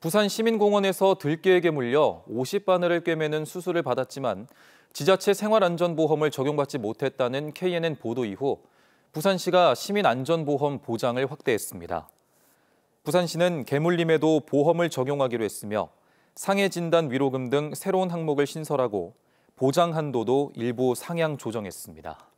부산 시민공원에서 들개에게 물려 50바늘을 꿰매는 수술을 받았지만 지자체 생활안전보험을 적용받지 못했다는 KNN 보도 이후 부산시가 시민안전보험 보장을 확대했습니다. 부산시는 개물림에도 보험을 적용하기로 했으며 상해진단 위로금 등 새로운 항목을 신설하고 보장 한도도 일부 상향 조정했습니다.